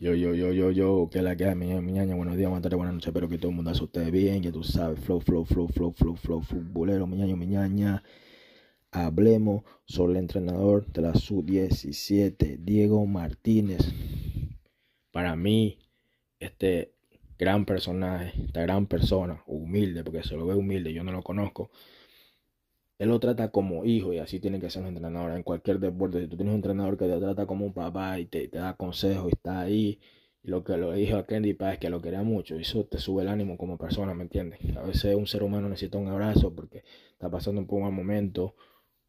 Yo, yo, yo, yo, yo, que la que mi ñaña, buenos días, buenas tardes, buenas noches, espero que todo el mundo se ustedes bien, que tú sabes, flow, flow, flow, flow, flow, flow, futbolero, mi miñaña mi ñaña. Hablemos sobre el entrenador de la sub-17, Diego Martínez. Para mí, este gran personaje, esta gran persona, humilde, porque se lo ve humilde, yo no lo conozco, él lo trata como hijo y así tiene que ser un entrenador en cualquier deporte. Si tú tienes un entrenador que te trata como un papá y te, da consejos y está ahí, lo que lo dijo a Candy es que lo quería mucho, y eso te sube el ánimo como persona, ¿me entiendes? A veces un ser humano necesita un abrazo porque está pasando un poco mal momento,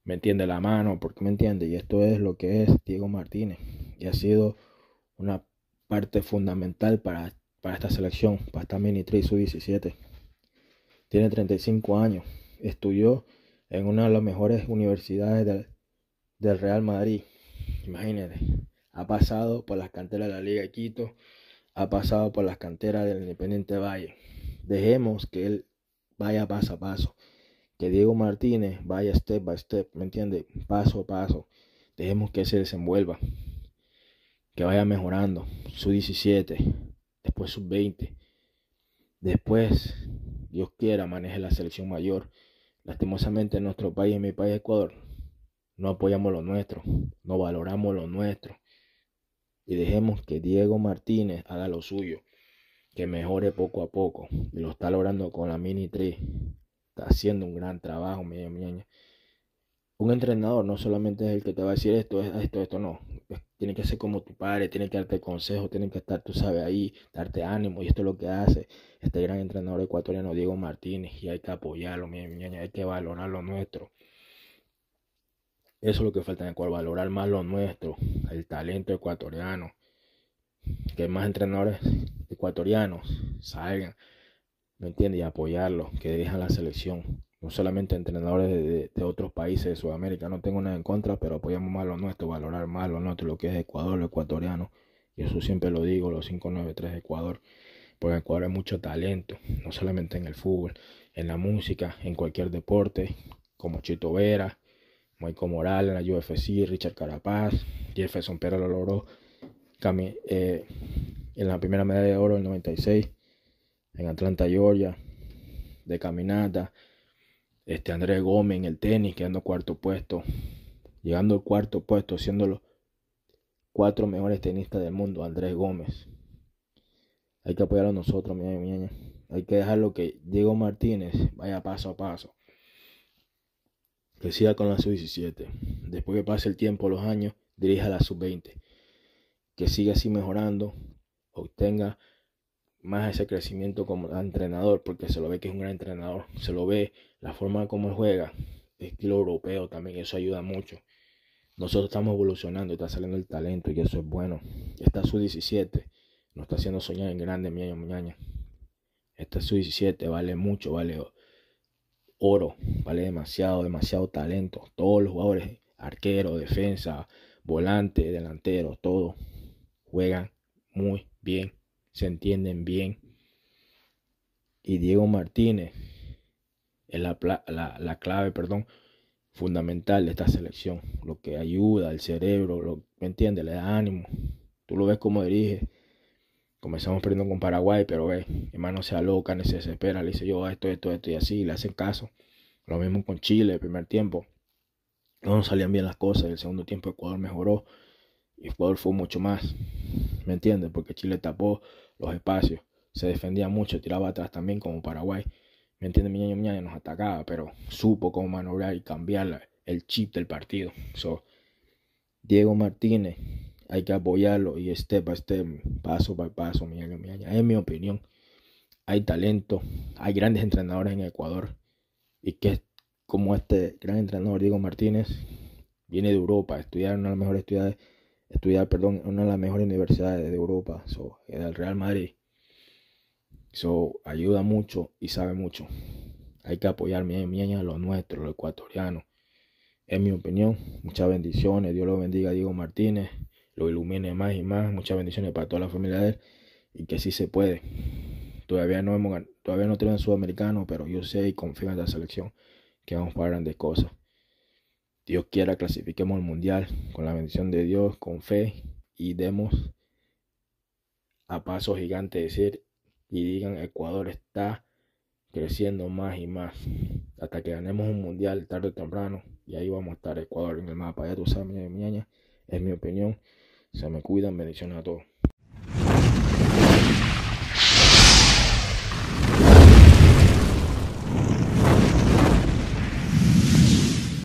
¿me entiende? La mano, porque me entiende, y esto es lo que es Diego Martínez, y ha sido una parte fundamental para, para esta selección, para esta mini 3 sub 17. Tiene 35 años, estudió en una de las mejores universidades del, Real Madrid. Imagínate, ha pasado por las canteras de la Liga de Quito, ha pasado por las canteras del Independiente Valle. Dejemos que él vaya paso a paso, que Diego Martínez vaya step by step, ¿me entiendes? Paso a paso. Dejemos que se desenvuelva, que vaya mejorando. Su 17, después sub 20. Después, Dios quiera, maneje la selección mayor. Lastimosamente en nuestro país, en mi país Ecuador, no apoyamos lo nuestro, no valoramos lo nuestro. Y dejemos que Diego Martínez haga lo suyo, que mejore poco a poco. Y lo está logrando con la Mini 3. Está haciendo un gran trabajo, mi Un entrenador no solamente es el que te va a decir esto, esto, esto, no tiene que ser como tu padre, tiene que darte consejos, tiene que estar, tú sabes, ahí, darte ánimo. Y esto es lo que hace este gran entrenador ecuatoriano Diego Martínez. Y hay que apoyarlo, mi, niña, hay que valorar lo nuestro. Eso es lo que falta en cual valorar más lo nuestro, el talento ecuatoriano. Que más entrenadores ecuatorianos salgan, ¿me entiendes? Y apoyarlo, que dejan la selección no solamente entrenadores de, otros países de Sudamérica, no tengo nada en contra, pero apoyamos más lo nuestro, valorar más lo nuestro, lo que es Ecuador, lo ecuatoriano, y eso siempre lo digo, los 593 de Ecuador, porque en Ecuador hay mucho talento, no solamente en el fútbol, en la música, en cualquier deporte, como Chito Vera, Moico Morales. en la UFC, Richard Carapaz, Jefferson Pérez lo logró eh, en la primera medalla de oro el 96, en Atlanta, Georgia, de caminata, este Andrés Gómez en el tenis, quedando cuarto puesto. Llegando al cuarto puesto, siendo los cuatro mejores tenistas del mundo, Andrés Gómez. Hay que apoyarlo nosotros, mi Hay que dejarlo que Diego Martínez vaya paso a paso. Que siga con la sub-17. Después que pase el tiempo, los años, dirija la sub-20. Que siga así mejorando, obtenga más ese crecimiento como entrenador, porque se lo ve que es un gran entrenador, se lo ve la forma como juega, estilo europeo también, eso ayuda mucho. Nosotros estamos evolucionando, está saliendo el talento y eso es bueno. Está su 17, nos está haciendo soñar en grande, miña, mañana. Está su 17, vale mucho, vale oro, vale demasiado, demasiado talento. Todos los jugadores, arquero, defensa, volante, delantero, todo, juegan muy bien se entienden bien. Y Diego Martínez es la, clave, perdón, fundamental de esta selección. Lo que ayuda al cerebro, lo, ¿me entiendes? Le da ánimo. Tú lo ves como dirige. Comenzamos perdiendo con Paraguay, pero ve, mi hermano se aloca, se desespera, le dice yo esto, esto, esto y así, le hacen caso. Lo mismo con Chile, el primer tiempo. No salían bien las cosas. El segundo tiempo Ecuador mejoró. Y Ecuador fue mucho más. ¿me entiendes? Porque Chile tapó los espacios, se defendía mucho, tiraba atrás también como Paraguay, ¿me entiendes? Miñaño nos atacaba, pero supo cómo maniobrar y cambiar el chip del partido. So, Diego Martínez, hay que apoyarlo y este by este paso para paso, Miñaño Miñaño. en mi opinión. Hay talento, hay grandes entrenadores en Ecuador y que como este gran entrenador Diego Martínez viene de Europa, estudiaron a las mejores ciudades estudiar, perdón, en una de las mejores universidades de Europa, so, el Real Madrid. Eso ayuda mucho y sabe mucho. Hay que apoyar mi a los nuestros, los ecuatorianos. Es mi opinión. Muchas bendiciones. Dios lo bendiga, Diego Martínez. Lo ilumine más y más. Muchas bendiciones para toda la familia de él. Y que sí se puede. Todavía no hemos todavía no tenemos sudamericano, pero yo sé y confío en la selección que vamos para grandes cosas. Dios quiera, clasifiquemos el mundial con la bendición de Dios, con fe y demos a paso gigante decir y digan Ecuador está creciendo más y más hasta que ganemos un mundial tarde o temprano y ahí vamos a estar Ecuador en el mapa. Ya tú sabes, mi es mi opinión. Se me cuidan, bendiciones a todos.